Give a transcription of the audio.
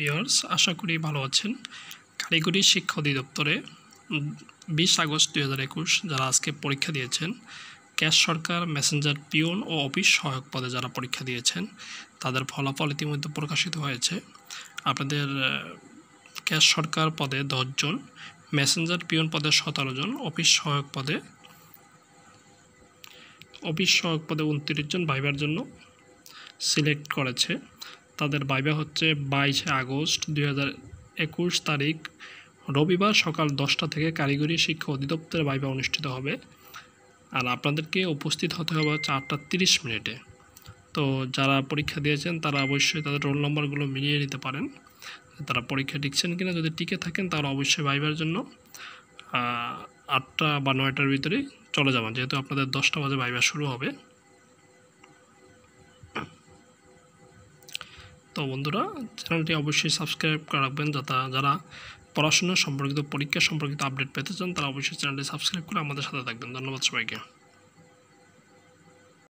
বিয়ার্স আশা করি ভালো আছেন কারিগরি শিক্ষা অধিদপ্তরে বিশ আগস্ট দুই হাজার একুশ যারা আজকে পরীক্ষা দিয়েছেন ক্যাশ সরকার মেসেঞ্জার পিওন ও অফিস সহায়ক পদে যারা পরীক্ষা দিয়েছেন তাদের ফলাফল ইতিমধ্যে প্রকাশিত হয়েছে আপনাদের ক্যাশ সরকার পদে দশজন মেসেঞ্জার পিওন পদে সতেরো জন অফিস সহায়ক পদে অফিস সহায়ক পদে উনত্রিশ জন ভাইবার জন্য সিলেক্ট করেছে তাদের বাইবা হচ্ছে বাইশে আগস্ট দুই তারিখ রবিবার সকাল দশটা থেকে কারিগরি শিক্ষা অধিদপ্তরের বাইবা অনুষ্ঠিত হবে আর আপনাদেরকে উপস্থিত হতে হবে চারটা তিরিশ মিনিটে তো যারা পরীক্ষা দিয়েছেন তারা অবশ্যই তাদের রোল নম্বরগুলো মিলিয়ে নিতে পারেন তারা পরীক্ষা টিকছেন কিনা যদি টিকে থাকেন তারা অবশ্যই ভাইবার জন্য আটটা বা নয়টার ভিতরে চলে যাবেন যেহেতু আপনাদের দশটা বাজে ভাইবা শুরু হবে তো বন্ধুরা চ্যানেলটি অবশ্যই সাবস্ক্রাইব করে রাখবেন যাতে যারা পড়াশোনা সম্পর্কিত পরীক্ষা সম্পর্কিত আপডেট পেতে চান তারা অবশ্যই চ্যানেলটি সাবস্ক্রাইব করে আমাদের সাথে থাকবেন ধন্যবাদ সবাইকে